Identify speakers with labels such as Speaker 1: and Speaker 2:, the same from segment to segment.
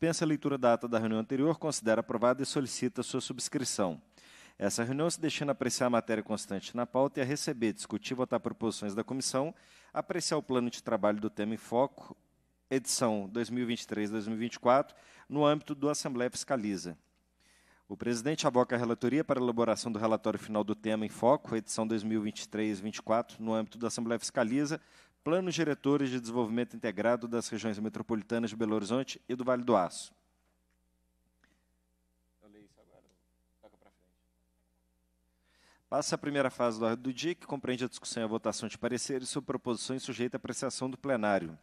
Speaker 1: Dispensa a leitura da ata da reunião anterior, considera aprovada e solicita sua subscrição. Essa reunião, se a apreciar a matéria constante na pauta e a receber, discutir e votar proposições da comissão, apreciar o plano de trabalho do tema em foco, edição 2023-2024, no âmbito do Assembleia Fiscaliza. O presidente aboca a relatoria para a elaboração do relatório final do tema em foco, edição 2023 2024 no âmbito da Assembleia Fiscaliza, Planos Diretores de Desenvolvimento Integrado das Regiões Metropolitanas de Belo Horizonte e do Vale do Aço. Passa a primeira fase da ordem do dia, que compreende a discussão e a votação de pareceres sobre proposições sujeitas à apreciação do plenário.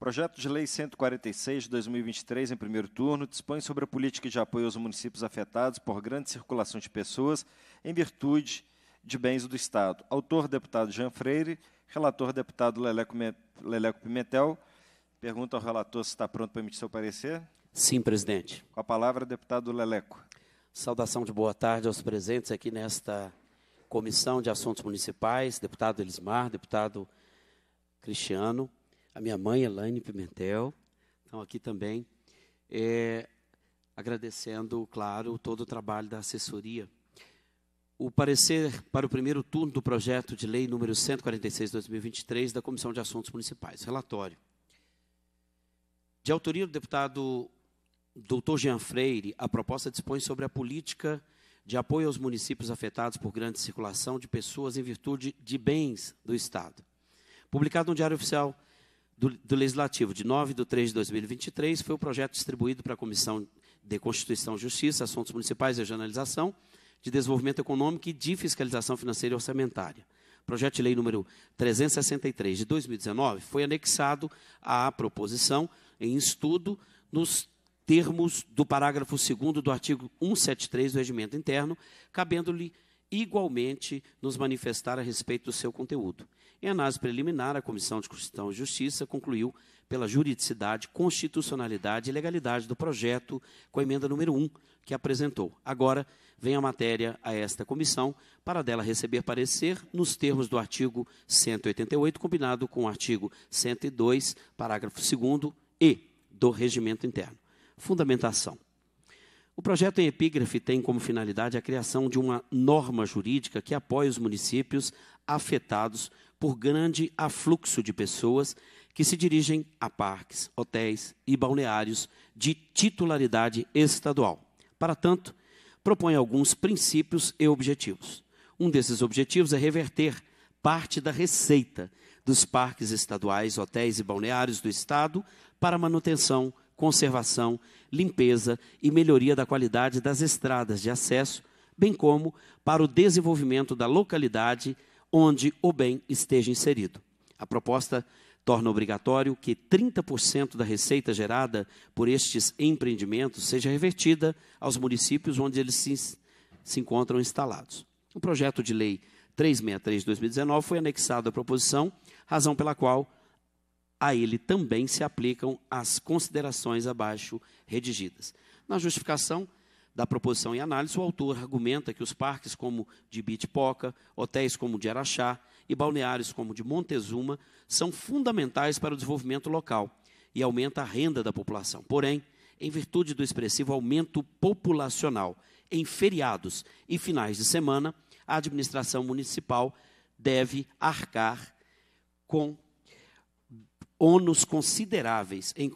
Speaker 1: Projeto de Lei 146 de 2023, em primeiro turno, dispõe sobre a política de apoio aos municípios afetados por grande circulação de pessoas em virtude de Bens do Estado. Autor, deputado Jean Freire. Relator, deputado Leleco, Pimentel. Pergunta ao relator se está pronto para emitir seu parecer.
Speaker 2: Sim, presidente. Com a palavra, deputado Leleco. Saudação de boa tarde aos presentes aqui nesta Comissão de Assuntos Municipais, deputado Elismar, deputado Cristiano, a minha mãe, Elaine Pimentel, estão aqui também, é, agradecendo, claro, todo o trabalho da assessoria o parecer para o primeiro turno do projeto de lei número 146/2023 da Comissão de Assuntos Municipais. Relatório. De autoria do deputado Dr. Jean Freire, a proposta dispõe sobre a política de apoio aos municípios afetados por grande circulação de pessoas em virtude de bens do Estado. Publicado no Diário Oficial do, do Legislativo de 9 de 3 de 2023, foi o projeto distribuído para a Comissão de Constituição, Justiça, Assuntos Municipais e Regionalização, de Desenvolvimento Econômico e de Fiscalização Financeira e Orçamentária. Projeto de Lei número 363 de 2019 foi anexado à proposição em estudo nos termos do parágrafo 2 do artigo 173 do Regimento Interno, cabendo-lhe igualmente nos manifestar a respeito do seu conteúdo. Em análise preliminar, a Comissão de Constituição e Justiça concluiu pela juridicidade, constitucionalidade e legalidade do projeto com a emenda número 1 que apresentou. Agora, vem a matéria a esta comissão para dela receber parecer nos termos do artigo 188, combinado com o artigo 102, parágrafo 2 e do regimento interno. Fundamentação. O projeto em epígrafe tem como finalidade a criação de uma norma jurídica que apoie os municípios afetados por grande afluxo de pessoas que se dirigem a parques, hotéis e balneários de titularidade estadual. Para tanto, propõe alguns princípios e objetivos. Um desses objetivos é reverter parte da receita dos parques estaduais, hotéis e balneários do Estado para manutenção, conservação, limpeza e melhoria da qualidade das estradas de acesso, bem como para o desenvolvimento da localidade onde o bem esteja inserido. A proposta torna obrigatório que 30% da receita gerada por estes empreendimentos seja revertida aos municípios onde eles se, se encontram instalados. O projeto de lei 363 de 2019 foi anexado à proposição, razão pela qual a ele também se aplicam as considerações abaixo redigidas. Na justificação da proposição e análise, o autor argumenta que os parques como de Bitpoca, hotéis como de Araxá, e balneários como de Montezuma são fundamentais para o desenvolvimento local e aumenta a renda da população. Porém, em virtude do expressivo aumento populacional em feriados e finais de semana, a administração municipal deve arcar com ônus consideráveis em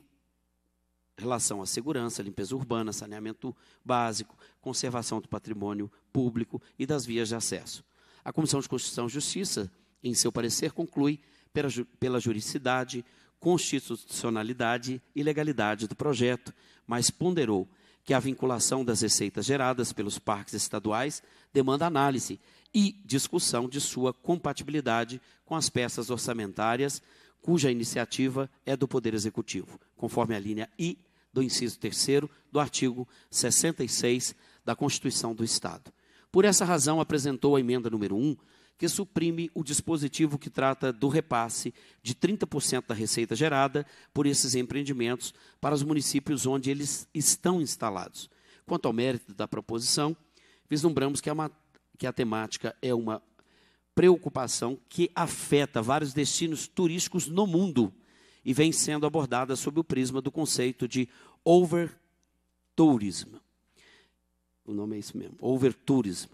Speaker 2: relação à segurança, limpeza urbana, saneamento básico, conservação do patrimônio público e das vias de acesso. A Comissão de Constituição e Justiça em seu parecer, conclui pela, pela juridicidade, constitucionalidade e legalidade do projeto, mas ponderou que a vinculação das receitas geradas pelos parques estaduais demanda análise e discussão de sua compatibilidade com as peças orçamentárias cuja iniciativa é do Poder Executivo, conforme a linha I do inciso 3 do artigo 66 da Constituição do Estado. Por essa razão, apresentou a emenda número 1 que suprime o dispositivo que trata do repasse de 30% da receita gerada por esses empreendimentos para os municípios onde eles estão instalados. Quanto ao mérito da proposição, vislumbramos que, é uma, que a temática é uma preocupação que afeta vários destinos turísticos no mundo e vem sendo abordada sob o prisma do conceito de overtourism. O nome é isso mesmo, overtourism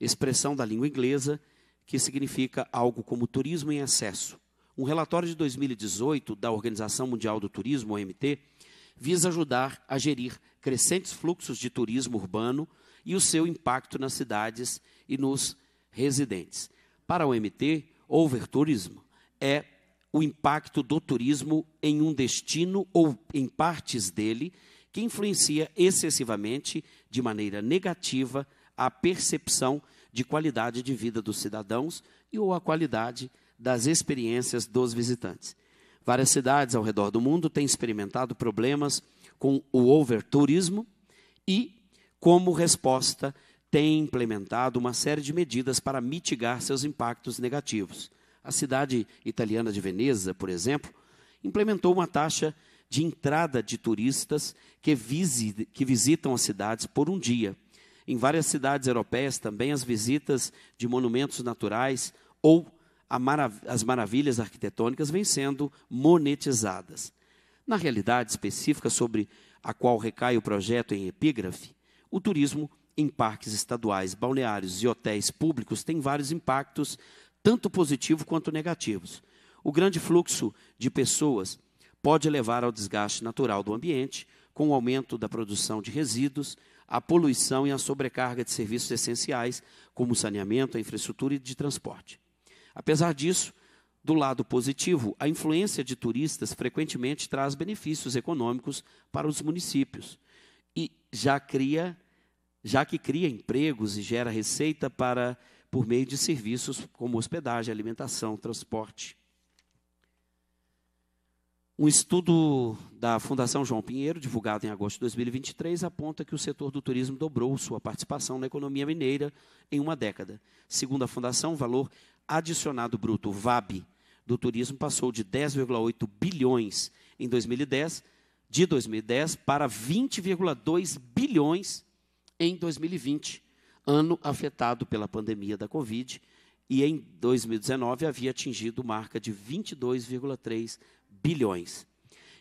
Speaker 2: expressão da língua inglesa que significa algo como turismo em excesso. Um relatório de 2018 da Organização Mundial do Turismo, OMT, visa ajudar a gerir crescentes fluxos de turismo urbano e o seu impacto nas cidades e nos residentes. Para a OMT, overtourism é o impacto do turismo em um destino ou em partes dele que influencia excessivamente, de maneira negativa, a percepção de qualidade de vida dos cidadãos e ou a qualidade das experiências dos visitantes. Várias cidades ao redor do mundo têm experimentado problemas com o overturismo e, como resposta, têm implementado uma série de medidas para mitigar seus impactos negativos. A cidade italiana de Veneza, por exemplo, implementou uma taxa de entrada de turistas que, que visitam as cidades por um dia, em várias cidades europeias também as visitas de monumentos naturais ou marav as maravilhas arquitetônicas vêm sendo monetizadas. Na realidade específica sobre a qual recai o projeto em epígrafe, o turismo em parques estaduais, balneários e hotéis públicos tem vários impactos, tanto positivos quanto negativos. O grande fluxo de pessoas pode levar ao desgaste natural do ambiente, com o aumento da produção de resíduos, a poluição e a sobrecarga de serviços essenciais, como saneamento, a infraestrutura e de transporte. Apesar disso, do lado positivo, a influência de turistas frequentemente traz benefícios econômicos para os municípios e já cria, já que cria empregos e gera receita para por meio de serviços como hospedagem, alimentação, transporte. Um estudo da Fundação João Pinheiro, divulgado em agosto de 2023, aponta que o setor do turismo dobrou sua participação na economia mineira em uma década. Segundo a Fundação, o valor adicionado bruto, VAB, do turismo passou de 10,8 bilhões em 2010, de 2010 para 20,2 bilhões em 2020, ano afetado pela pandemia da Covid, e em 2019 havia atingido marca de 22,3 bilhões.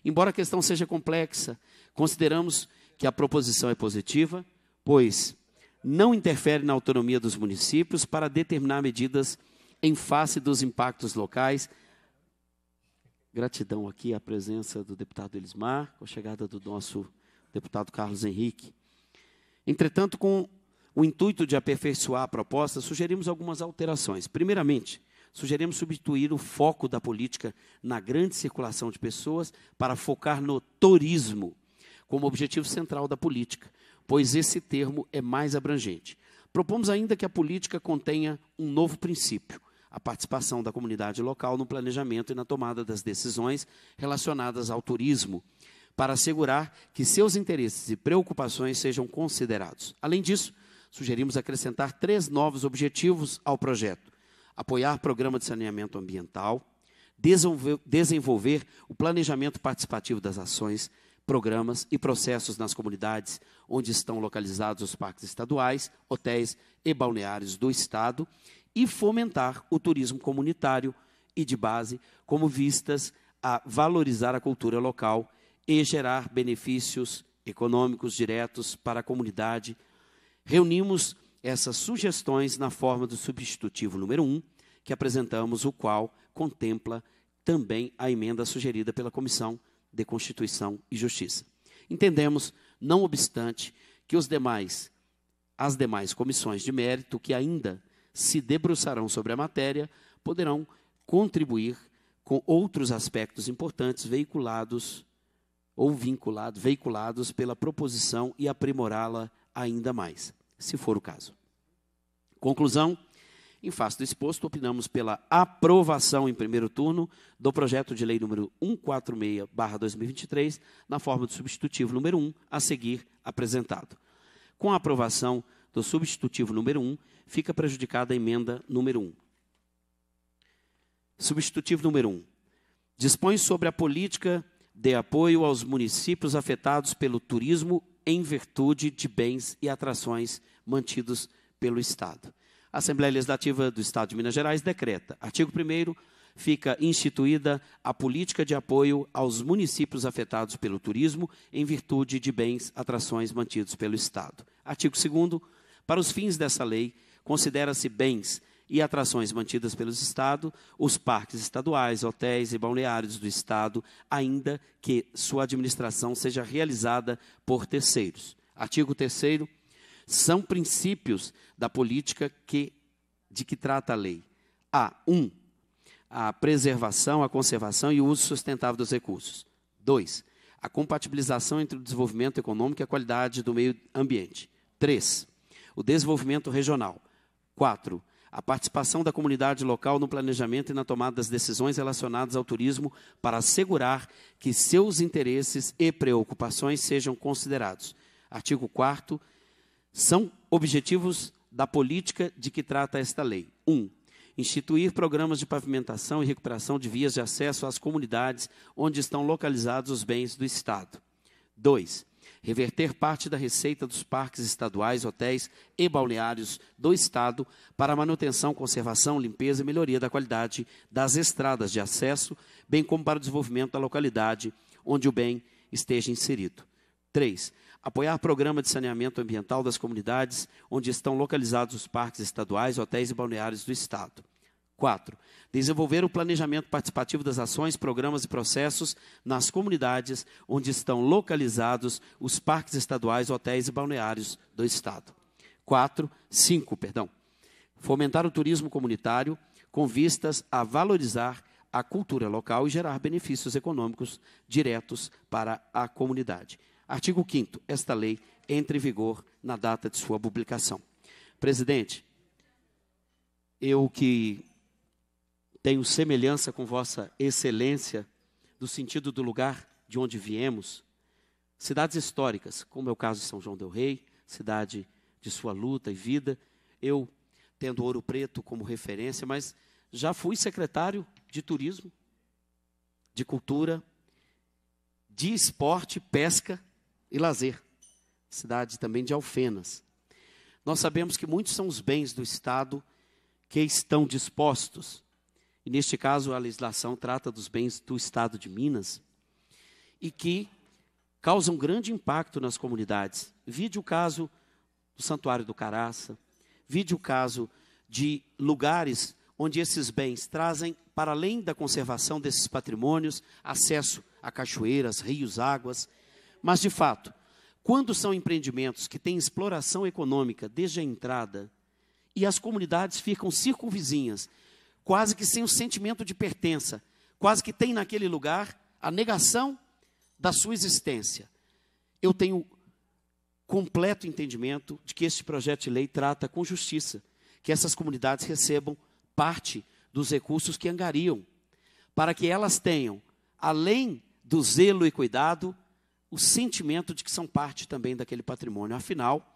Speaker 2: Embora a questão seja complexa, consideramos que a proposição é positiva, pois não interfere na autonomia dos municípios para determinar medidas em face dos impactos locais. Gratidão aqui à presença do deputado Elismar, com a chegada do nosso deputado Carlos Henrique. Entretanto, com o intuito de aperfeiçoar a proposta, sugerimos algumas alterações. Primeiramente, Sugerimos substituir o foco da política na grande circulação de pessoas para focar no turismo como objetivo central da política, pois esse termo é mais abrangente. Propomos ainda que a política contenha um novo princípio, a participação da comunidade local no planejamento e na tomada das decisões relacionadas ao turismo, para assegurar que seus interesses e preocupações sejam considerados. Além disso, sugerimos acrescentar três novos objetivos ao projeto: apoiar programa de saneamento ambiental, desenvolver, desenvolver o planejamento participativo das ações, programas e processos nas comunidades onde estão localizados os parques estaduais, hotéis e balneários do Estado e fomentar o turismo comunitário e de base, como vistas a valorizar a cultura local e gerar benefícios econômicos diretos para a comunidade. Reunimos essas sugestões na forma do substitutivo número 1, um, que apresentamos, o qual contempla também a emenda sugerida pela Comissão de Constituição e Justiça. Entendemos, não obstante, que os demais, as demais comissões de mérito que ainda se debruçarão sobre a matéria poderão contribuir com outros aspectos importantes veiculados ou vinculados, veiculados pela proposição e aprimorá-la ainda mais, se for o caso. Conclusão: em face do exposto, opinamos pela aprovação em primeiro turno do projeto de lei número 146/2023, na forma do substitutivo número 1 a seguir apresentado. Com a aprovação do substitutivo número 1, fica prejudicada a emenda número 1. Substitutivo número 1. Dispõe sobre a política de apoio aos municípios afetados pelo turismo em virtude de bens e atrações mantidos pelo Estado. A Assembleia Legislativa do Estado de Minas Gerais decreta. Artigo 1 fica instituída a política de apoio aos municípios afetados pelo turismo em virtude de bens, atrações mantidos pelo Estado. Artigo 2 para os fins dessa lei, considera-se bens e atrações mantidas pelo Estado, os parques estaduais, hotéis e balneários do Estado, ainda que sua administração seja realizada por terceiros. Artigo 3 são princípios da política que de que trata a lei. A. 1. Um, a preservação, a conservação e o uso sustentável dos recursos. 2. A compatibilização entre o desenvolvimento econômico e a qualidade do meio ambiente. 3. O desenvolvimento regional. 4. A participação da comunidade local no planejamento e na tomada das decisões relacionadas ao turismo para assegurar que seus interesses e preocupações sejam considerados. Artigo 4 são objetivos da política de que trata esta lei. 1. Um, instituir programas de pavimentação e recuperação de vias de acesso às comunidades onde estão localizados os bens do Estado. 2. Reverter parte da receita dos parques estaduais, hotéis e balneários do Estado para manutenção, conservação, limpeza e melhoria da qualidade das estradas de acesso, bem como para o desenvolvimento da localidade onde o bem esteja inserido. 3. Apoiar programa de saneamento ambiental das comunidades onde estão localizados os parques estaduais, hotéis e balneários do Estado. 4. Desenvolver o planejamento participativo das ações, programas e processos nas comunidades onde estão localizados os parques estaduais, hotéis e balneários do Estado. 4. 5. Perdão. Fomentar o turismo comunitário com vistas a valorizar a cultura local e gerar benefícios econômicos diretos para a comunidade. Artigo 5 Esta lei entra em vigor na data de sua publicação. Presidente, eu que tenho semelhança com vossa excelência do sentido do lugar de onde viemos, cidades históricas, como é o caso de São João del Rei, cidade de sua luta e vida, eu tendo Ouro Preto como referência, mas já fui secretário de turismo, de cultura, de esporte, pesca, e lazer, cidade também de Alfenas. Nós sabemos que muitos são os bens do Estado que estão dispostos. E neste caso, a legislação trata dos bens do Estado de Minas e que causam grande impacto nas comunidades. Vide o caso do Santuário do Caraça, vide o caso de lugares onde esses bens trazem, para além da conservação desses patrimônios, acesso a cachoeiras, rios, águas, mas, de fato, quando são empreendimentos que têm exploração econômica desde a entrada e as comunidades ficam circunvizinhas, quase que sem o sentimento de pertença, quase que tem naquele lugar a negação da sua existência. Eu tenho completo entendimento de que este projeto de lei trata com justiça que essas comunidades recebam parte dos recursos que angariam, para que elas tenham, além do zelo e cuidado, o sentimento de que são parte também daquele patrimônio. Afinal,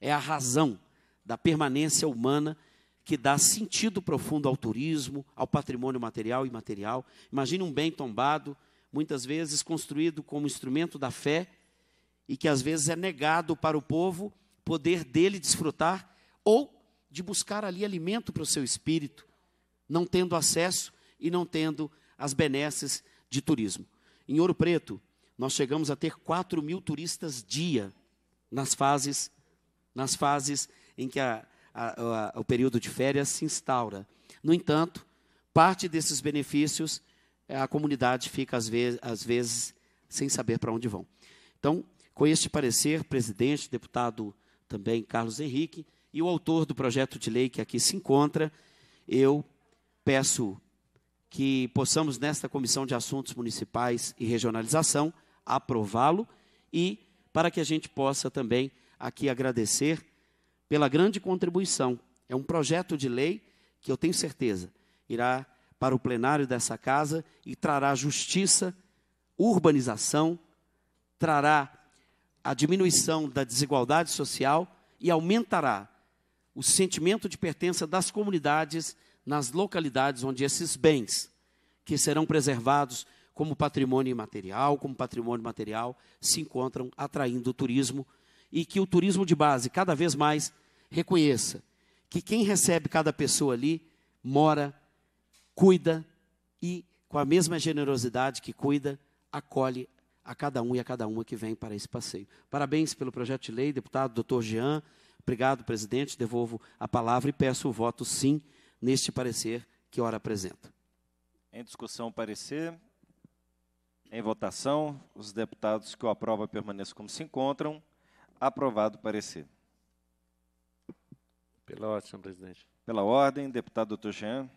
Speaker 2: é a razão da permanência humana que dá sentido profundo ao turismo, ao patrimônio material e imaterial. Imagine um bem tombado, muitas vezes construído como instrumento da fé, e que às vezes é negado para o povo poder dele desfrutar ou de buscar ali alimento para o seu espírito, não tendo acesso e não tendo as benesses de turismo. Em Ouro Preto, nós chegamos a ter 4 mil turistas dia nas fases, nas fases em que a, a, a, o período de férias se instaura. No entanto, parte desses benefícios eh, a comunidade fica, às vezes, às vezes sem saber para onde vão. Então, com este parecer, presidente, deputado também Carlos Henrique, e o autor do projeto de lei que aqui se encontra, eu peço que possamos, nesta Comissão de Assuntos Municipais e Regionalização, aprová-lo e para que a gente possa também aqui agradecer pela grande contribuição. É um projeto de lei que eu tenho certeza irá para o plenário dessa casa e trará justiça, urbanização, trará a diminuição da desigualdade social e aumentará o sentimento de pertença das comunidades nas localidades onde esses bens, que serão preservados como patrimônio imaterial, como patrimônio material, se encontram atraindo o turismo e que o turismo de base cada vez mais reconheça que quem recebe cada pessoa ali mora, cuida e com a mesma generosidade que cuida, acolhe a cada um e a cada uma que vem para esse passeio. Parabéns pelo projeto de lei, deputado doutor Jean. Obrigado, presidente. Devolvo a palavra e peço o voto sim neste parecer que ora apresento.
Speaker 1: Em discussão, parecer. Em votação, os deputados que o aprovam permaneçam como se encontram. Aprovado o parecer.
Speaker 3: Pela ordem, senhor presidente.
Speaker 1: Pela ordem, deputado
Speaker 3: doutor Jean.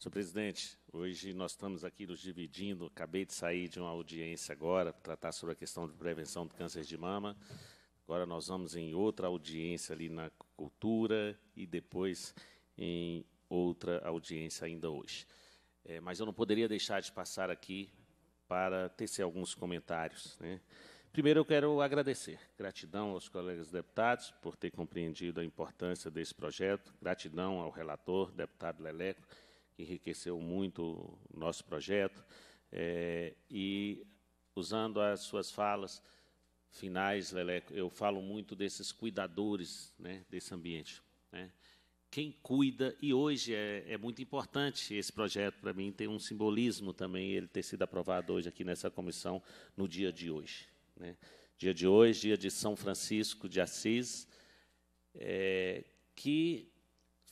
Speaker 3: Senhor presidente, hoje nós estamos aqui nos dividindo. Acabei de sair de uma audiência agora para tratar sobre a questão de prevenção do câncer de mama. Agora nós vamos em outra audiência ali na cultura e depois em outra audiência ainda hoje. É, mas eu não poderia deixar de passar aqui para tecer alguns comentários. Né? Primeiro, eu quero agradecer. Gratidão aos colegas deputados por ter compreendido a importância desse projeto. Gratidão ao relator, deputado Leleco, que enriqueceu muito o nosso projeto. É, e, usando as suas falas finais, Leleco, eu falo muito desses cuidadores né, desse ambiente. Né? quem cuida, e hoje é, é muito importante esse projeto para mim, tem um simbolismo também ele ter sido aprovado hoje aqui nessa comissão, no dia de hoje. Né? Dia de hoje, dia de São Francisco de Assis, é, que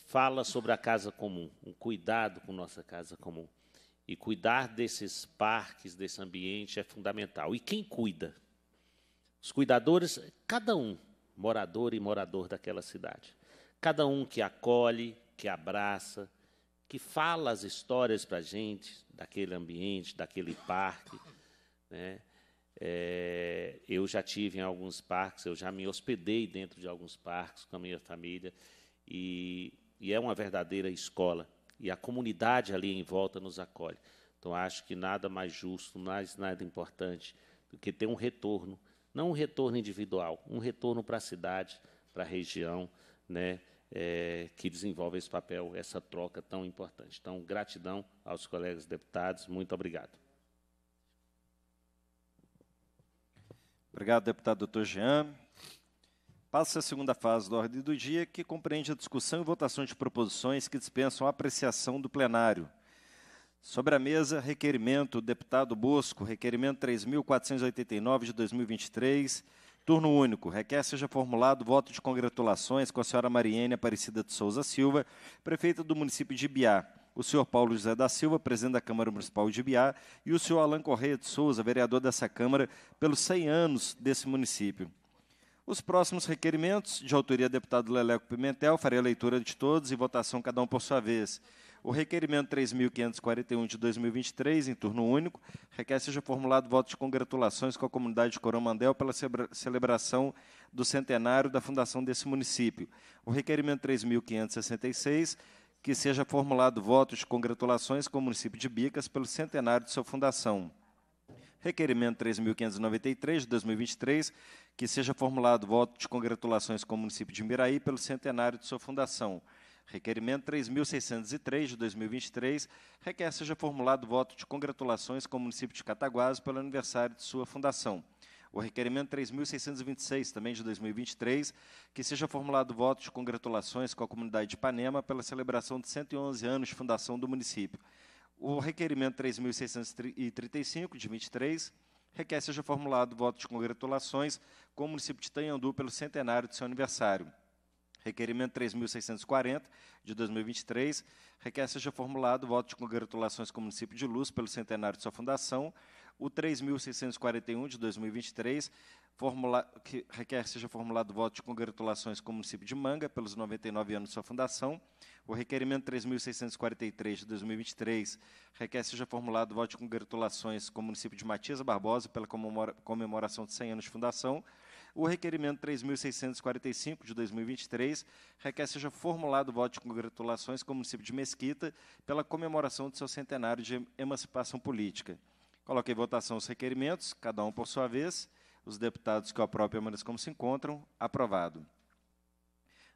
Speaker 3: fala sobre a casa comum, um cuidado com nossa casa comum. E cuidar desses parques, desse ambiente é fundamental. E quem cuida? Os cuidadores, cada um, morador e morador daquela cidade. Cada um que acolhe, que abraça, que fala as histórias para a gente daquele ambiente, daquele parque. Né? É, eu já tive em alguns parques, eu já me hospedei dentro de alguns parques com a minha família e, e é uma verdadeira escola. E a comunidade ali em volta nos acolhe. Então acho que nada mais justo, mais nada importante do que ter um retorno, não um retorno individual, um retorno para a cidade, para a região, né? é, que desenvolve esse papel, essa troca tão importante. Então, gratidão aos colegas deputados, muito obrigado.
Speaker 1: Obrigado, deputado doutor Jean. Passa a segunda fase da ordem do dia, que compreende a discussão e votação de proposições que dispensam apreciação do plenário. Sobre a mesa, requerimento do deputado Bosco, requerimento 3.489 de 2023 Turno único. Requer seja formulado voto de congratulações com a senhora Mariene Aparecida de Souza Silva, prefeita do município de Ibiá, o senhor Paulo José da Silva, presidente da Câmara Municipal de Ibiá, e o senhor Alain Correia de Souza, vereador dessa Câmara, pelos 100 anos desse município. Os próximos requerimentos, de autoria do deputado Leleco Pimentel, farei a leitura de todos e votação cada um por sua vez. O requerimento 3.541 de 2023, em turno único, requer seja formulado voto de congratulações com a comunidade de Coromandel pela celebração do centenário da fundação desse município. O requerimento 3.566 que seja formulado voto de congratulações com o município de Bicas pelo centenário de sua fundação. Requerimento 3.593 de 2023, que seja formulado voto de congratulações com o município de Miraí pelo centenário de sua fundação. Requerimento 3.603 de 2023 requer seja formulado voto de congratulações com o município de Cataguases pelo aniversário de sua fundação. O requerimento 3.626, também de 2023, que seja formulado voto de congratulações com a comunidade de Ipanema pela celebração de 111 anos de fundação do município. O requerimento 3.635, de 23, requer seja formulado voto de congratulações com o município de Tanhandu pelo centenário de seu aniversário. Requerimento 3.640, de 2023, requer seja formulado voto de congratulações com o município de Luz pelo centenário de sua fundação. O 3.641, de 2023, formula, que requer seja formulado voto de congratulações com o município de Manga pelos 99 anos de sua fundação. O requerimento 3.643, de 2023, requer seja formulado voto de congratulações com o município de Matias Barbosa pela comemora, comemoração de 100 anos de fundação o requerimento 3.645 de 2023 requer seja formulado o voto de congratulações com o município de Mesquita pela comemoração do seu centenário de emancipação política. Coloquei em votação os requerimentos, cada um por sua vez. Os deputados que o próprio como se encontram. Aprovado.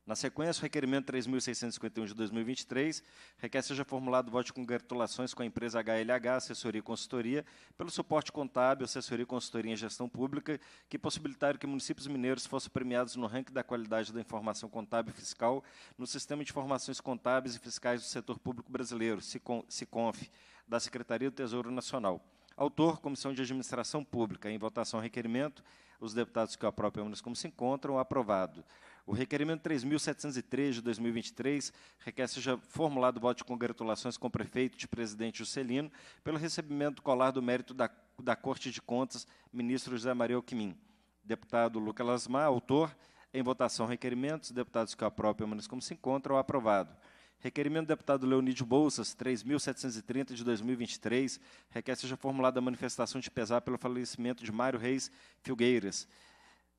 Speaker 1: Na sequência, o requerimento 3.651 de 2023 requer seja formulado voto de congratulações com a empresa HLH, assessoria e consultoria, pelo suporte contábil, assessoria e consultoria em gestão pública, que possibilitaram que municípios mineiros fossem premiados no ranking da qualidade da informação contábil e fiscal no Sistema de Informações Contábeis e Fiscais do Setor Público Brasileiro, SICONF, da Secretaria do Tesouro Nacional. Autor, Comissão de Administração Pública. Em votação, requerimento. Os deputados que o apropriam como se encontram, aprovado. O requerimento 3.703 de 2023 requer seja formulado o voto de congratulações com o prefeito de presidente Juscelino pelo recebimento colar do mérito da, da Corte de Contas, ministro José Maria Alquimim. Deputado Luca Lasmar, autor, em votação, requerimentos. Deputados que apropriam, pelo menos como se encontram, é aprovado. Requerimento do deputado Leonídio Bolsas, 3.730 de 2023, requer seja formulada a manifestação de pesar pelo falecimento de Mário Reis Filgueiras.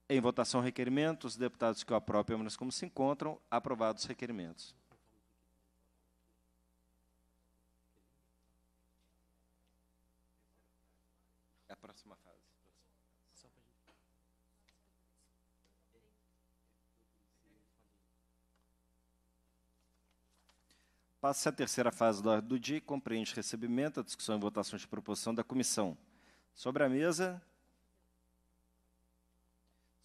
Speaker 1: Em votação, requerimento. Os deputados que o apropriam, menos como se encontram. Aprovados os requerimentos. É a próxima fase. Passa a terceira fase da ordem do dia, compreende recebimento, a discussão e votação de proposição da comissão. Sobre a mesa,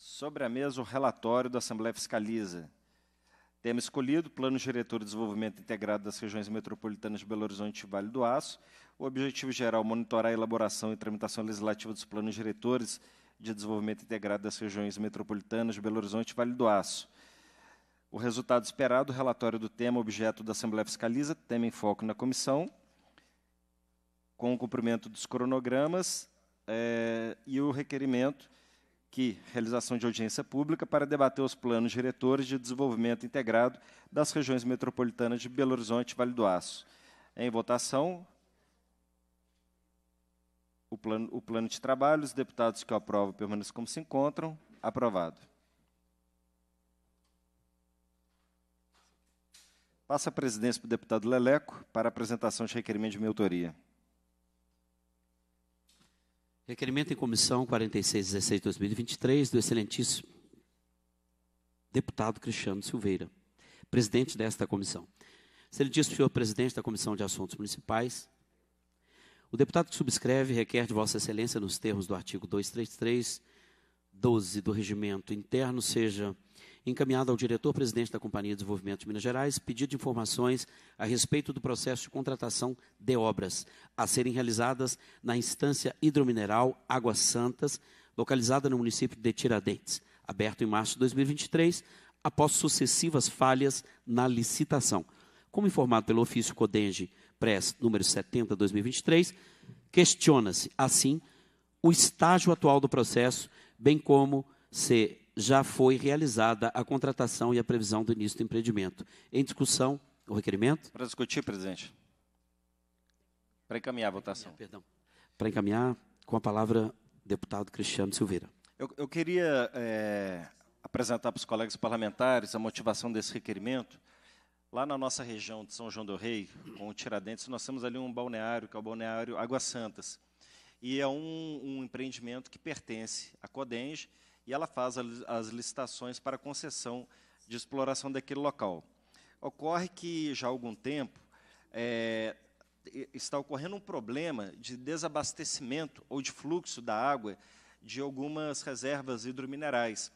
Speaker 1: Sobre a mesa, o relatório da Assembleia Fiscaliza. Tema escolhido: Plano Diretor de Desenvolvimento Integrado das Regiões Metropolitanas de Belo Horizonte e Vale do Aço. O objetivo geral: monitorar a elaboração e tramitação legislativa dos planos diretores de desenvolvimento integrado das regiões metropolitanas de Belo Horizonte e Vale do Aço. O resultado esperado: relatório do tema, objeto da Assembleia Fiscaliza, tema em foco na comissão, com o cumprimento dos cronogramas é, e o requerimento que realização de audiência pública para debater os planos diretores de desenvolvimento integrado das regiões metropolitanas de Belo Horizonte e Vale do Aço. Em votação, o plano, o plano de trabalho, os deputados que aprovam permaneçam como se encontram. Aprovado. Passa a presidência para o deputado Leleco para apresentação de requerimento de minha autoria.
Speaker 2: Requerimento em comissão 4616-2023 do excelentíssimo deputado Cristiano Silveira, presidente desta comissão. Excelentíssimo senhor presidente da Comissão de Assuntos Municipais, o deputado que subscreve requer de Vossa Excelência, nos termos do artigo 233, 12 do Regimento Interno, seja encaminhado ao diretor-presidente da Companhia de Desenvolvimento de Minas Gerais pedido de informações a respeito do processo de contratação de obras a serem realizadas na instância hidromineral Águas Santas, localizada no município de Tiradentes, aberto em março de 2023, após sucessivas falhas na licitação. Como informado pelo ofício Codenge Press número 70/2023, questiona-se assim o estágio atual do processo, bem como se já foi realizada a contratação e a previsão do início do empreendimento. Em discussão, o requerimento?
Speaker 1: Para discutir, presidente. Para encaminhar a votação. perdão.
Speaker 2: Para encaminhar, com a palavra, deputado Cristiano Silveira.
Speaker 1: Eu, eu queria é, apresentar para os colegas parlamentares a motivação desse requerimento. Lá na nossa região de São João do Rei, com o Tiradentes, nós temos ali um balneário, que é o balneário Águas Santas. E é um, um empreendimento que pertence à Codenge, e ela faz as licitações para concessão de exploração daquele local. Ocorre que, já há algum tempo, é, está ocorrendo um problema de desabastecimento ou de fluxo da água de algumas reservas hidrominerais.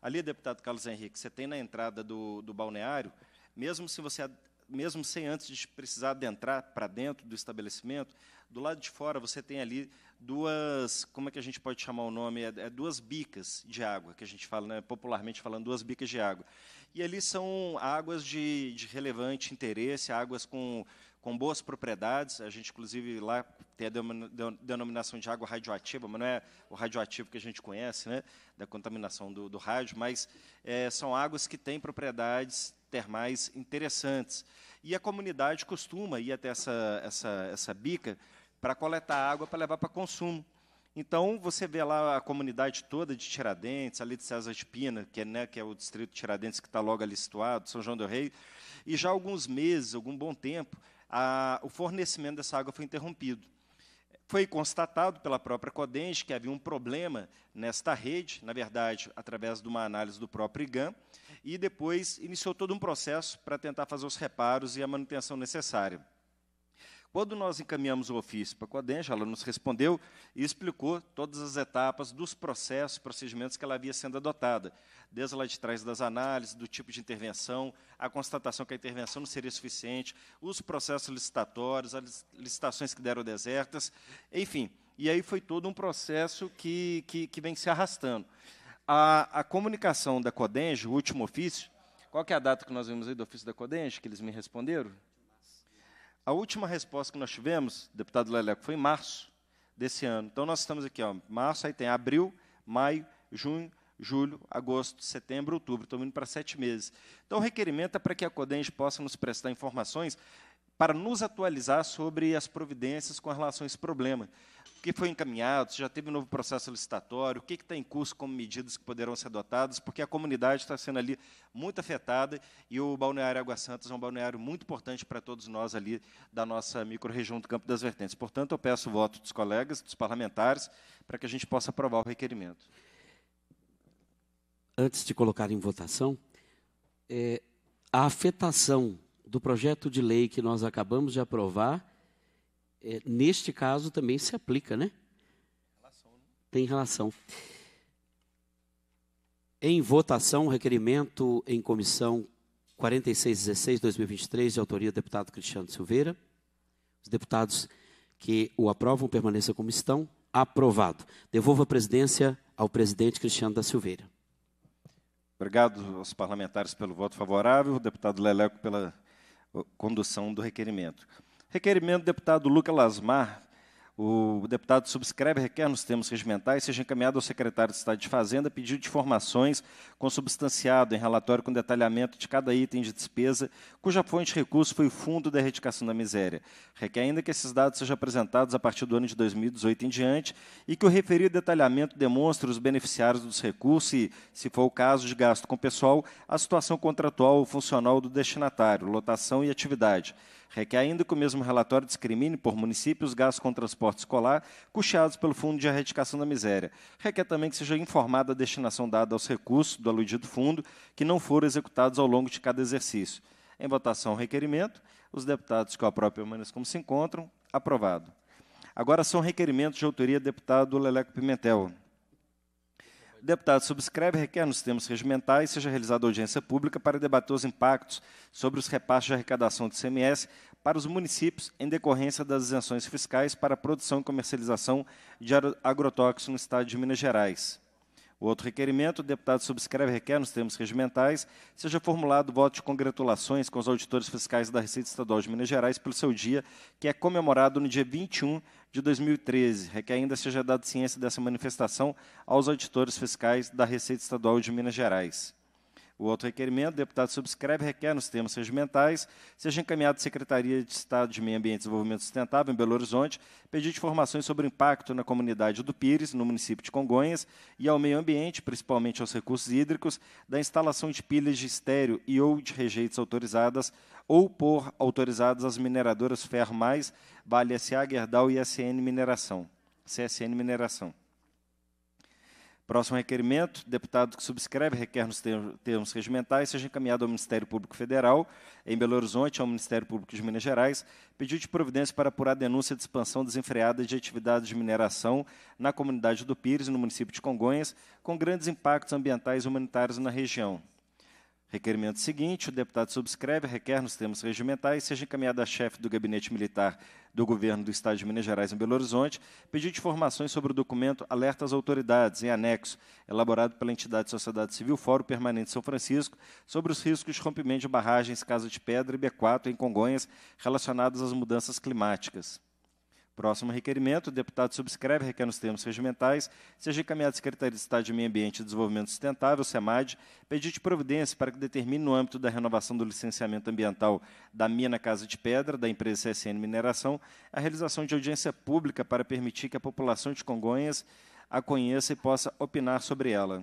Speaker 1: Ali, deputado Carlos Henrique, você tem na entrada do, do balneário, mesmo se você mesmo sem antes de precisar adentrar para dentro do estabelecimento, do lado de fora, você tem ali duas, como é que a gente pode chamar o nome? É, é duas bicas de água, que a gente fala, né, popularmente falando, duas bicas de água. E ali são águas de, de relevante interesse, águas com, com boas propriedades. A gente, inclusive, lá tem a denominação de água radioativa, mas não é o radioativo que a gente conhece, né, da contaminação do, do rádio, mas é, são águas que têm propriedades termais interessantes. E a comunidade costuma ir até essa, essa, essa bica para coletar água para levar para consumo. Então, você vê lá a comunidade toda de Tiradentes, ali de César de Pina, que é, né, que é o distrito de Tiradentes que está logo ali situado, São João do Rei, e já há alguns meses, algum bom tempo, a, o fornecimento dessa água foi interrompido. Foi constatado pela própria Codenge que havia um problema nesta rede, na verdade, através de uma análise do próprio IGAM, e depois iniciou todo um processo para tentar fazer os reparos e a manutenção necessária. Quando nós encaminhamos o ofício para a Codenja, ela nos respondeu e explicou todas as etapas dos processos, procedimentos que ela havia sendo adotada, desde lá de trás das análises, do tipo de intervenção, a constatação que a intervenção não seria suficiente, os processos licitatórios, as licitações que deram desertas, enfim. E aí foi todo um processo que, que, que vem se arrastando. A, a comunicação da Codenja, o último ofício, qual que é a data que nós vimos aí do ofício da Codenja, que eles me responderam? A última resposta que nós tivemos, deputado Leleco, foi em março desse ano. Então, nós estamos aqui, ó, março, aí tem abril, maio, junho, julho, agosto, setembro, outubro. Estamos indo para sete meses. Então, o requerimento é para que a codenj possa nos prestar informações para nos atualizar sobre as providências com relação a esse problema. O que foi encaminhado, se já teve um novo processo licitatório, o que está em curso como medidas que poderão ser adotadas, porque a comunidade está sendo ali muito afetada e o balneário Água Santos é um balneário muito importante para todos nós ali da nossa micro-região do Campo das Vertentes. Portanto, eu peço o voto dos colegas, dos parlamentares, para que a gente possa aprovar o requerimento.
Speaker 2: Antes de colocar em votação, é, a afetação do projeto de lei que nós acabamos de aprovar, é, neste caso também se aplica, né? Tem relação. Em votação, requerimento em comissão 4616-2023, de autoria do deputado Cristiano Silveira. Os deputados que o aprovam permaneçam como estão. Aprovado. Devolvo a presidência ao presidente Cristiano da Silveira.
Speaker 1: Obrigado aos parlamentares pelo voto favorável, deputado Leleco pela condução do requerimento. Requerimento do deputado Luca Lasmar o deputado subscreve requer nos termos regimentais seja encaminhado ao secretário de Estado de Fazenda pedido de informações consubstanciado em relatório com detalhamento de cada item de despesa cuja fonte de recurso foi o Fundo da Erradicação da Miséria. Requer ainda que esses dados sejam apresentados a partir do ano de 2018 em diante e que o referido detalhamento demonstre os beneficiários dos recursos e, se for o caso de gasto com pessoal, a situação contratual ou funcional do destinatário, lotação e atividade requer ainda que o mesmo relatório discrimine por municípios gastos com transporte escolar custeados pelo Fundo de Erradicação da Miséria. Requer também que seja informada a destinação dada aos recursos do aludido fundo que não foram executados ao longo de cada exercício. Em votação, o requerimento. Os deputados que o própria permaneçam como se encontram. Aprovado. Agora são requerimentos de autoria do deputado Leleco Pimentel. Deputado, subscreve requer nos termos regimentais seja realizada audiência pública para debater os impactos sobre os repastes de arrecadação do CMS para os municípios em decorrência das isenções fiscais para a produção e comercialização de agrotóxicos no Estado de Minas Gerais. O outro requerimento, o deputado subscreve requer nos termos regimentais seja formulado voto de congratulações com os auditores fiscais da Receita Estadual de Minas Gerais pelo seu dia, que é comemorado no dia 21 de de 2013, requer é ainda seja dado ciência dessa manifestação aos auditores fiscais da Receita Estadual de Minas Gerais. O outro requerimento deputado subscreve, requer nos termos regimentais, seja encaminhado à Secretaria de Estado de Meio Ambiente e Desenvolvimento Sustentável, em Belo Horizonte, pedir informações sobre o impacto na comunidade do Pires, no município de Congonhas, e ao meio ambiente, principalmente aos recursos hídricos, da instalação de pilhas de estéreo e ou de rejeitos autorizadas ou por autorizadas as mineradoras Ferro Mais, Vale SA, Gerdau e SN Mineração. CSN Mineração. Próximo requerimento, deputado que subscreve requer nos termos regimentais seja encaminhado ao Ministério Público Federal, em Belo Horizonte, ao Ministério Público de Minas Gerais, pedido de providência para apurar denúncia de expansão desenfreada de atividades de mineração na comunidade do Pires, no município de Congonhas, com grandes impactos ambientais e humanitários na região. Requerimento seguinte: o deputado subscreve, requer nos termos regimentais, seja encaminhado à chefe do Gabinete Militar do Governo do Estado de Minas Gerais em Belo Horizonte, pedir informações sobre o documento Alerta às Autoridades, em anexo, elaborado pela entidade Sociedade Civil Fórum Permanente São Francisco, sobre os riscos de rompimento de barragens Casa de Pedra e B4 em Congonhas relacionados às mudanças climáticas. Próximo requerimento, o deputado subscreve, requer nos termos regimentais, seja encaminhado à Secretaria de Estado de Meio Ambiente e Desenvolvimento Sustentável, SEMAD, de providência para que determine no âmbito da renovação do licenciamento ambiental da mina Casa de Pedra, da empresa CSN Mineração, a realização de audiência pública para permitir que a população de Congonhas a conheça e possa opinar sobre ela.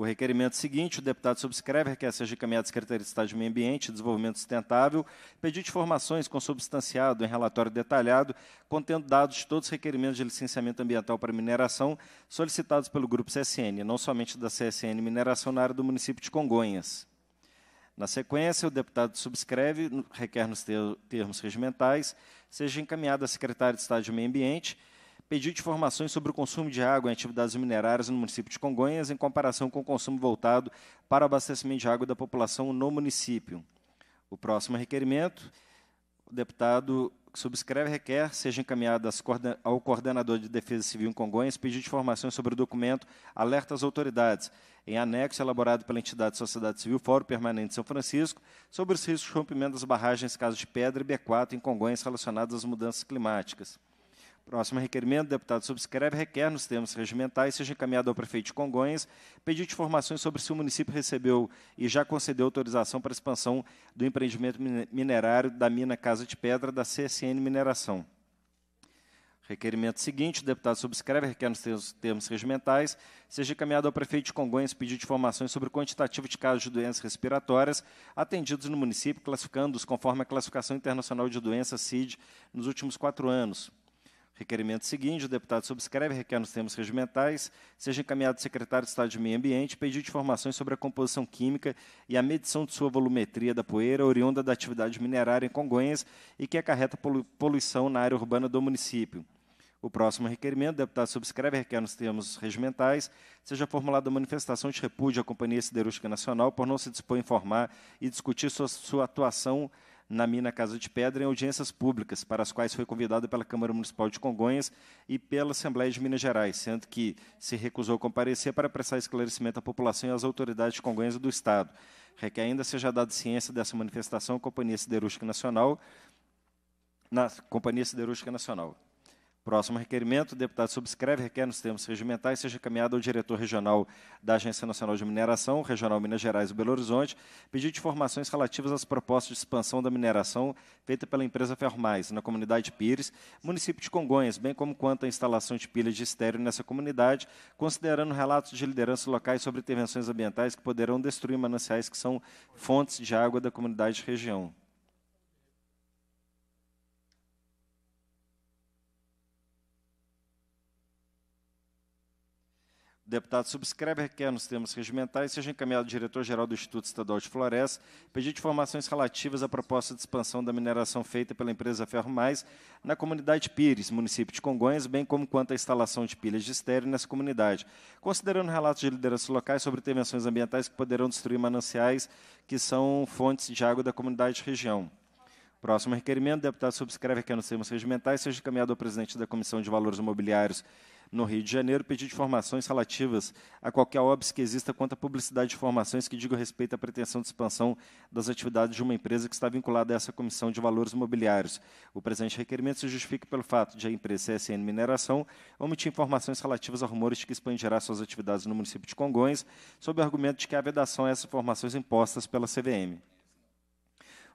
Speaker 1: O requerimento seguinte, o deputado subscreve, requer seja encaminhado à Secretaria de Estado de Meio Ambiente e Desenvolvimento Sustentável, pedido informações consubstanciado em relatório detalhado, contendo dados de todos os requerimentos de licenciamento ambiental para mineração solicitados pelo Grupo CSN, não somente da CSN Mineração na área do município de Congonhas. Na sequência, o deputado subscreve, requer nos termos regimentais, seja encaminhado à Secretaria de Estado de Meio Ambiente pediu informações sobre o consumo de água em atividades minerárias no município de Congonhas, em comparação com o consumo voltado para o abastecimento de água da população no município. O próximo requerimento, o deputado que subscreve requer seja encaminhado ao coordenador de Defesa Civil em Congonhas pedido de informações sobre o documento Alerta às Autoridades, em anexo elaborado pela entidade Sociedade Civil Fórum Permanente de São Francisco, sobre os riscos de rompimento das barragens Caso de Pedra e B4 em Congonhas relacionados às mudanças climáticas. Próximo requerimento, deputado subscreve, requer nos termos regimentais, seja encaminhado ao prefeito de Congonhas, pedir informações sobre se o município recebeu e já concedeu autorização para expansão do empreendimento minerário da mina Casa de Pedra da CSN Mineração. Requerimento seguinte, o deputado subscreve, requer nos termos, regimentais, seja encaminhado ao prefeito de Congonhas pedir informações sobre o quantitativo de casos de doenças respiratórias atendidos no município, classificando-os conforme a classificação internacional de doenças CID nos últimos quatro anos. Requerimento seguinte: o deputado subscreve, requer nos termos regimentais, seja encaminhado ao secretário de Estado de Meio Ambiente pedido informações sobre a composição química e a medição de sua volumetria da poeira oriunda da atividade minerária em Congonhas e que acarreta poluição na área urbana do município. O próximo requerimento, o deputado subscreve, requer nos termos regimentais, seja formulada manifestação de repúdio à Companhia Siderúrgica Nacional por não se dispor a informar e discutir sua, sua atuação na mina Casa de Pedra em audiências públicas, para as quais foi convidado pela Câmara Municipal de Congonhas e pela Assembleia de Minas Gerais, sendo que se recusou a comparecer para prestar esclarecimento à população e às autoridades de Congonhas e do Estado. Requer ainda seja dada ciência dessa manifestação à Companhia Siderúrgica Nacional, na Companhia Siderúrgica Nacional. Próximo requerimento, o deputado subscreve, requer nos termos regimentais, seja encaminhado ao diretor regional da Agência Nacional de Mineração, Regional Minas Gerais e Belo Horizonte, pedido de informações relativas às propostas de expansão da mineração feita pela empresa fermais na comunidade Pires, município de Congonhas, bem como quanto à instalação de pilhas de estéreo nessa comunidade, considerando relatos de lideranças locais sobre intervenções ambientais que poderão destruir mananciais que são fontes de água da comunidade e região. deputado subscreve, requer nos termos regimentais, seja encaminhado ao diretor-geral do Instituto Estadual de Floresta, pedir informações relativas à proposta de expansão da mineração feita pela empresa Ferro Mais na comunidade Pires, município de Congonhas, bem como quanto à instalação de pilhas de estéreo nessa comunidade, considerando relatos de lideranças locais sobre intervenções ambientais que poderão destruir mananciais que são fontes de água da comunidade e região. Próximo requerimento, deputado subscreve, requer nos termos regimentais, seja encaminhado ao presidente da Comissão de Valores Imobiliários no Rio de Janeiro, pedi informações relativas a qualquer óbice que exista quanto à publicidade de informações que digam respeito à pretensão de expansão das atividades de uma empresa que está vinculada a essa comissão de valores imobiliários. O presente requerimento se justifica pelo fato de a empresa CSN Mineração omitir informações relativas a rumores de que expandirá suas atividades no município de Congonhas, sob o argumento de que há vedação a essas informações impostas pela CVM.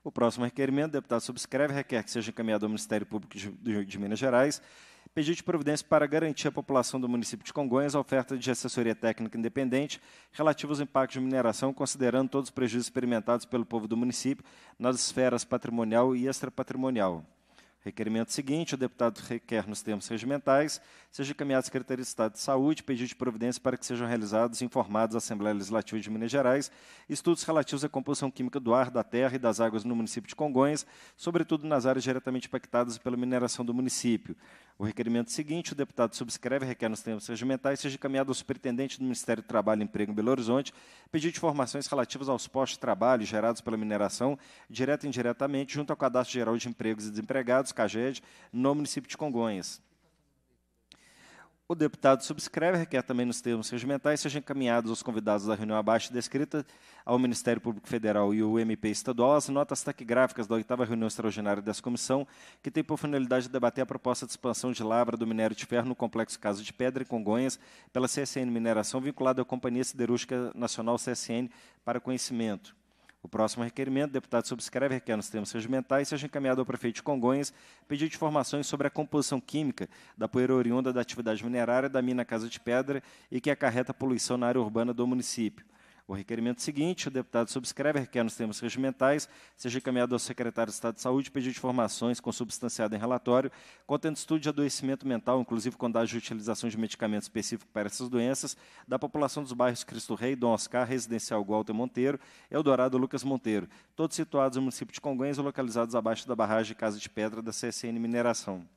Speaker 1: O próximo requerimento, o deputado subscreve, requer que seja encaminhado ao Ministério Público de, de Minas Gerais pedido de providência para garantir à população do município de Congonhas a oferta de assessoria técnica independente relativa aos impactos de mineração, considerando todos os prejuízos experimentados pelo povo do município nas esferas patrimonial e extrapatrimonial. Requerimento seguinte, o deputado requer, nos termos regimentais, seja encaminhado à Secretaria de Estado de Saúde pedido de providência para que sejam realizados e informados à Assembleia Legislativa de Minas Gerais estudos relativos à composição química do ar, da terra e das águas no município de Congonhas, sobretudo nas áreas diretamente impactadas pela mineração do município. O requerimento seguinte, o deputado subscreve, requer nos termos regimentais, seja encaminhado ao superintendente do Ministério do Trabalho e Emprego em Belo Horizonte, pedido informações relativas aos postos de trabalho gerados pela mineração, direta e indiretamente, junto ao Cadastro Geral de Empregos e Desempregados, CAGED, no município de Congonhas. O deputado subscreve, requer também nos termos regimentais, sejam encaminhados aos convidados da reunião abaixo descrita ao Ministério Público Federal e ao MP Estadual as notas taquigráficas da oitava reunião extraordinária dessa comissão, que tem por finalidade debater a proposta de expansão de lavra do minério de ferro no complexo Caso de Pedra e Congonhas pela CSN Mineração, vinculada à Companhia Siderúrgica Nacional CSN, para conhecimento. O próximo requerimento, deputado subscreve requer nos termos regimentais seja encaminhado ao prefeito de Congonhas pedido de informações sobre a composição química da poeira oriunda da atividade minerária da mina Casa de Pedra e que acarreta poluição na área urbana do município. O requerimento seguinte, o deputado subscreve, requer nos termos regimentais, seja encaminhado ao secretário de Estado de Saúde pedido de com consubstanciado em relatório, contendo estudo de adoecimento mental, inclusive com dados de utilização de medicamentos específicos para essas doenças, da população dos bairros Cristo Rei, Dom Oscar, Residencial Gualter Monteiro, Eldorado Lucas Monteiro, todos situados no município de Congonhas e localizados abaixo da barragem Casa de Pedra da CSN Mineração.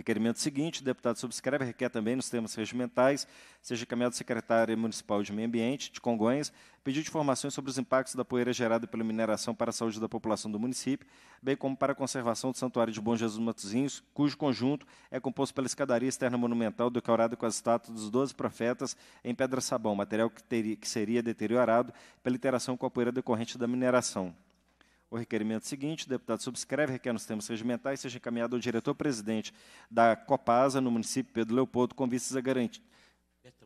Speaker 1: Requerimento seguinte, o deputado subscreve, requer também nos termos regimentais, seja encaminhado Secretária Municipal de Meio Ambiente de Congonhas, pedido de informações sobre os impactos da poeira gerada pela mineração para a saúde da população do município, bem como para a conservação do Santuário de Bom Jesus Matozinhos, cujo conjunto é composto pela escadaria externa monumental decorada com as estátuas dos doze profetas em pedra-sabão, material que, teria, que seria deteriorado pela interação com a poeira decorrente da mineração o requerimento seguinte, o deputado subscreve, requer nos termos regimentais, seja encaminhado ao diretor-presidente da Copasa, no município Pedro Leopoldo, com vistas a garantir.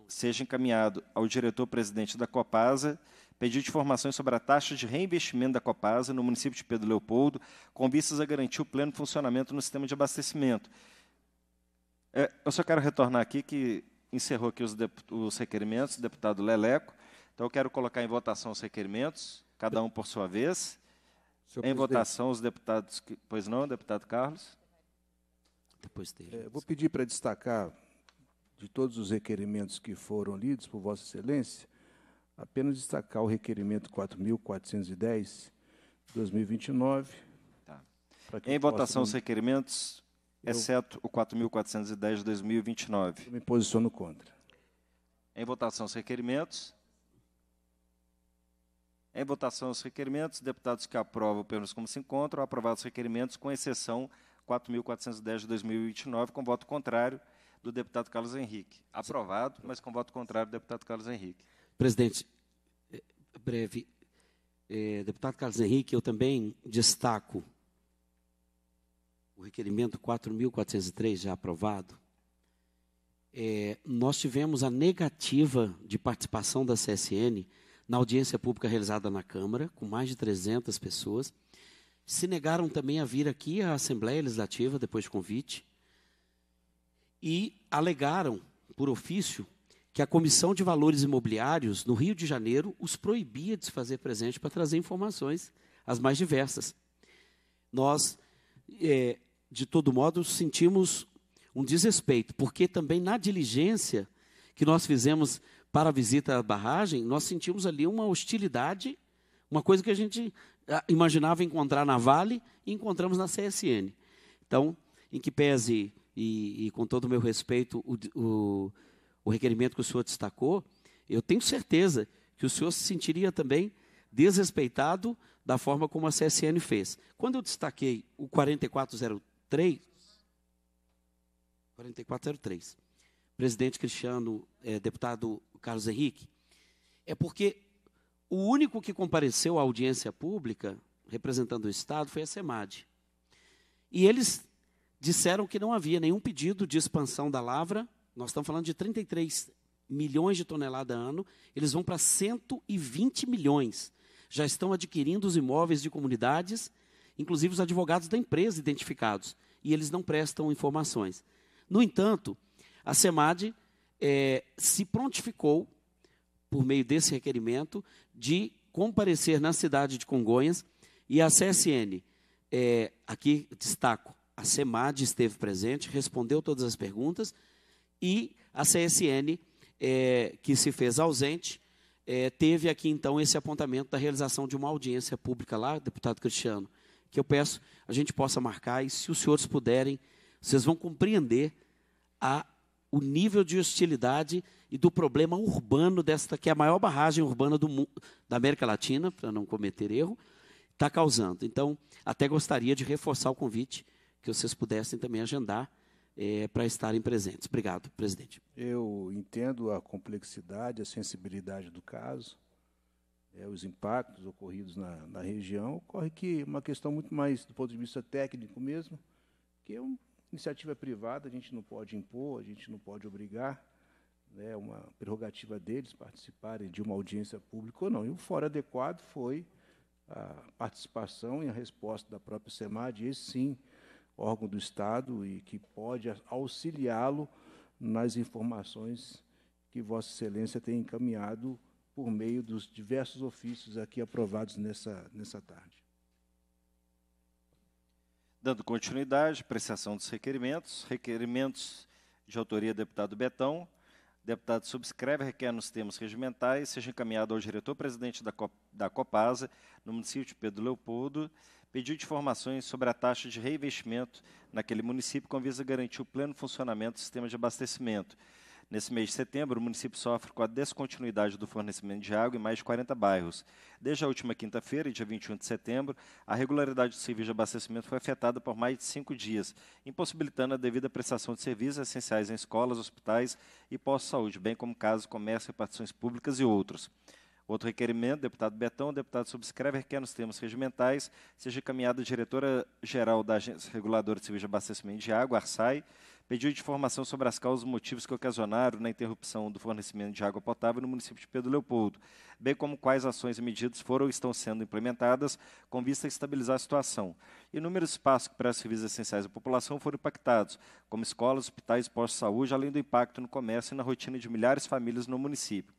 Speaker 1: Seja encaminhado ao diretor-presidente da Copasa, pedido de informações sobre a taxa de reinvestimento da Copasa no município de Pedro Leopoldo, com vistas a garantir o pleno funcionamento no sistema de abastecimento. É, eu só quero retornar aqui que encerrou aqui os, os requerimentos, deputado Leleco. Então, eu quero colocar em votação os requerimentos, cada um por sua vez. Senhor em votação, os deputados. Que, pois não, deputado Carlos? Depois dele. É,
Speaker 4: vou tá pedir para destacar, de todos os requerimentos que foram lidos por Vossa Excelência, apenas destacar o requerimento 4.410, 2029.
Speaker 1: Tá. Em votação, possa... os requerimentos, eu... exceto o 4.410, 2029.
Speaker 4: Eu me posiciono contra.
Speaker 1: Em votação, os requerimentos. Em votação os requerimentos, deputados que aprovam, pernos como se encontram, aprovados os requerimentos, com exceção 4.410 de 2029, com voto contrário do deputado Carlos Henrique. Aprovado, mas com voto contrário do deputado Carlos Henrique.
Speaker 2: Presidente, eh, breve. É, deputado Carlos Henrique, eu também destaco o requerimento 4.403, já aprovado. É, nós tivemos a negativa de participação da CSN na audiência pública realizada na Câmara, com mais de 300 pessoas. Se negaram também a vir aqui à Assembleia Legislativa, depois de convite, e alegaram, por ofício, que a Comissão de Valores Imobiliários, no Rio de Janeiro, os proibia de se fazer presente para trazer informações, as mais diversas. Nós, é, de todo modo, sentimos um desrespeito, porque também na diligência que nós fizemos para a visita à barragem, nós sentimos ali uma hostilidade, uma coisa que a gente ah, imaginava encontrar na Vale e encontramos na CSN. Então, em que pese, e, e com todo o meu respeito, o, o, o requerimento que o senhor destacou, eu tenho certeza que o senhor se sentiria também desrespeitado da forma como a CSN fez. Quando eu destaquei o 4403, 4403, presidente Cristiano, é, deputado Carlos Henrique, é porque o único que compareceu à audiência pública, representando o Estado, foi a SEMAD. E eles disseram que não havia nenhum pedido de expansão da lavra, nós estamos falando de 33 milhões de toneladas ano, eles vão para 120 milhões. Já estão adquirindo os imóveis de comunidades, inclusive os advogados da empresa identificados, e eles não prestam informações. No entanto, a SEMAD é, se prontificou, por meio desse requerimento, de comparecer na cidade de Congonhas e a CSN, é, aqui destaco, a SEMAD esteve presente, respondeu todas as perguntas e a CSN, é, que se fez ausente, é, teve aqui então esse apontamento da realização de uma audiência pública lá, deputado Cristiano, que eu peço a gente possa marcar e se os senhores puderem, vocês vão compreender a o nível de hostilidade e do problema urbano desta, que é a maior barragem urbana do, da América Latina, para não cometer erro, está causando. Então, até gostaria de reforçar o convite que vocês pudessem também agendar é, para estarem presentes. Obrigado, presidente.
Speaker 4: Eu entendo a complexidade, a sensibilidade do caso, é, os impactos ocorridos na, na região. Ocorre que uma questão muito mais do ponto de vista técnico mesmo, que é um Iniciativa privada, a gente não pode impor, a gente não pode obrigar, é né, uma prerrogativa deles participarem de uma audiência pública ou não. E o fora adequado foi a participação e a resposta da própria SEMAD, esse sim, órgão do Estado, e que pode auxiliá-lo nas informações que Vossa Excelência tem encaminhado por meio dos diversos ofícios aqui aprovados nessa, nessa tarde.
Speaker 1: Dando continuidade, apreciação dos requerimentos. Requerimentos de autoria deputado Betão. Deputado subscreve, requer nos termos regimentais, seja encaminhado ao diretor-presidente da, Cop da Copasa, no município de Pedro Leopoldo, pedido de informações sobre a taxa de reinvestimento naquele município, com visa garantir o pleno funcionamento do sistema de abastecimento. Nesse mês de setembro, o município sofre com a descontinuidade do fornecimento de água em mais de 40 bairros. Desde a última quinta-feira, dia 21 de setembro, a regularidade do serviço de abastecimento foi afetada por mais de cinco dias, impossibilitando a devida prestação de serviços essenciais em escolas, hospitais e postos de saúde, bem como casos, comércio, repartições públicas e outros. Outro requerimento, deputado Betão, o deputado subscreve requer nos termos regimentais, seja encaminhada a diretora-geral da Agência Reguladora de Serviço de Abastecimento de Água, ARSAI, pediu informação sobre as causas e motivos que ocasionaram na interrupção do fornecimento de água potável no município de Pedro Leopoldo, bem como quais ações e medidas foram ou estão sendo implementadas com vista a estabilizar a situação. Inúmeros espaços que prestam serviços essenciais à população foram impactados, como escolas, hospitais, postos de saúde, além do impacto no comércio e na rotina de milhares de famílias no município.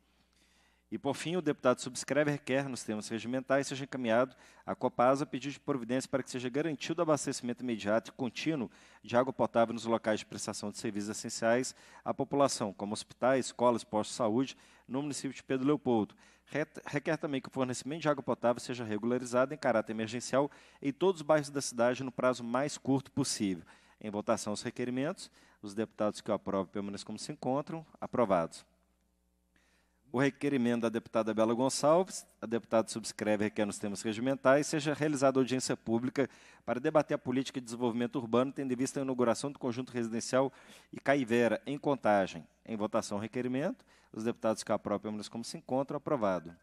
Speaker 1: E, por fim, o deputado subscreve e requer, nos termos regimentais, seja encaminhado à Copasa pedido de providência para que seja garantido o abastecimento imediato e contínuo de água potável nos locais de prestação de serviços essenciais à população, como hospitais, escolas, postos de saúde, no município de Pedro Leopoldo. Requer também que o fornecimento de água potável seja regularizado em caráter emergencial em todos os bairros da cidade no prazo mais curto possível. Em votação, os requerimentos. Os deputados que o aprovem permanecem como se encontram. Aprovados o requerimento da deputada Bela Gonçalves, a deputada subscreve e requer nos termos regimentais, seja realizada audiência pública para debater a política de desenvolvimento urbano, tendo em vista a inauguração do conjunto residencial Icaivera, em contagem. Em votação, requerimento. Os deputados que apropriam, Amonas como se encontram, aprovado.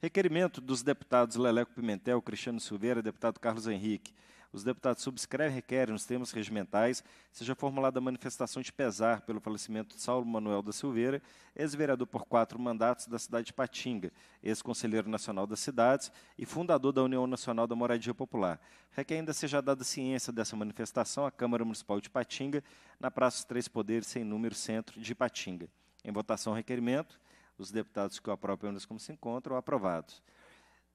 Speaker 1: Requerimento dos deputados Leleco Pimentel, Cristiano Silveira, deputado Carlos Henrique, os deputados subscrevem e requerem, nos termos regimentais, seja formulada manifestação de pesar pelo falecimento de Saulo Manuel da Silveira, ex-vereador por quatro mandatos da cidade de Patinga, ex-conselheiro nacional das cidades e fundador da União Nacional da Moradia Popular. Requer ainda seja dada ciência dessa manifestação à Câmara Municipal de Patinga, na Praça dos Três Poderes, sem número, centro de Patinga. Em votação, requerimento. Os deputados que o nos como se encontram, aprovados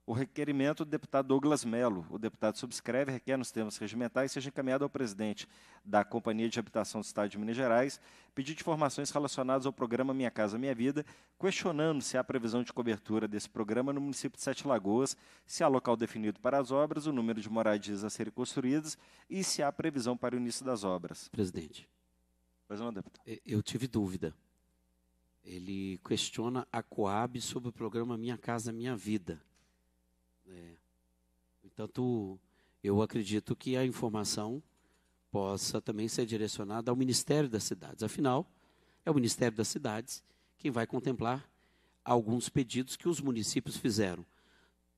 Speaker 1: o requerimento do deputado Douglas Melo. O deputado subscreve, requer nos termos regimentais, seja encaminhado ao presidente da Companhia de Habitação do Estado de Minas Gerais, pedir informações relacionadas ao programa Minha Casa Minha Vida, questionando se há previsão de cobertura desse programa no município de Sete Lagoas, se há local definido para as obras, o número de moradias a serem construídas e se há previsão para o início das obras.
Speaker 2: Presidente. Pois não, deputado. É, eu tive dúvida. Ele questiona a Coab sobre o programa Minha Casa Minha Vida é. Portanto, eu acredito que a informação possa também ser direcionada ao Ministério das Cidades. Afinal, é o Ministério das Cidades quem vai contemplar alguns pedidos que os municípios fizeram.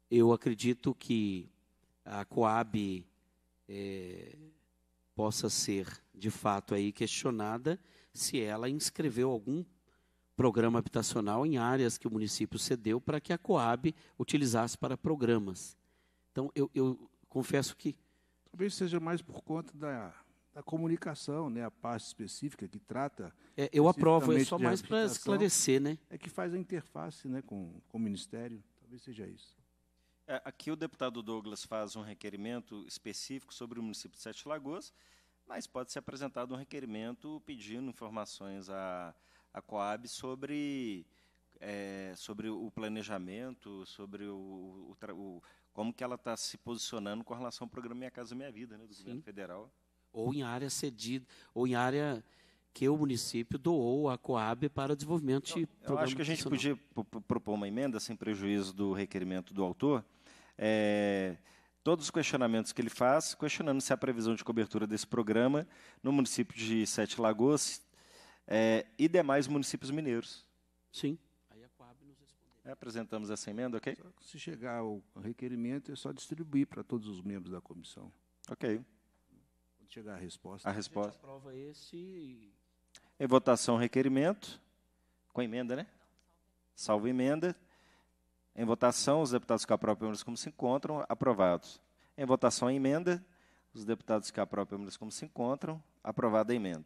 Speaker 2: Eu acredito que a Coab é, possa ser, de fato, aí questionada se ela inscreveu algum programa habitacional em áreas que o município cedeu para que a Coab utilizasse para programas. Então, eu, eu confesso que.
Speaker 4: Talvez seja mais por conta da, da comunicação, né, a parte específica que trata. É, eu aprovo, é só mais para esclarecer, né? É que faz a interface né, com, com o Ministério, talvez seja isso.
Speaker 1: É, aqui o deputado Douglas faz um requerimento específico sobre o município de Sete Lagoas, mas pode ser apresentado um requerimento pedindo informações a. À a Coab sobre, é, sobre o planejamento, sobre o, o, o como que ela está se posicionando com relação ao programa Minha Casa Minha Vida, né, do Sim. governo federal.
Speaker 2: Ou em área cedida, ou em área que o município doou à Coab para desenvolvimento eu, de então, Eu acho que a gente podia propor uma emenda
Speaker 1: sem prejuízo do requerimento do autor. É, todos os questionamentos que ele faz, questionando se a previsão de cobertura desse programa no município de Sete Lagoas é, e demais municípios mineiros. Sim. Aí a Coab nos é, apresentamos
Speaker 4: essa emenda, ok? Se chegar o requerimento, é só distribuir para todos os membros da comissão. Ok. Quando chegar a resposta. A resposta. A
Speaker 2: aprova esse.
Speaker 1: Em votação, requerimento. Com emenda, né? Salvo emenda. Em votação, os deputados que aprovam pelo como se encontram, aprovados. Em votação, a emenda. Os deputados que aprovam pelo como se encontram, aprovada a emenda.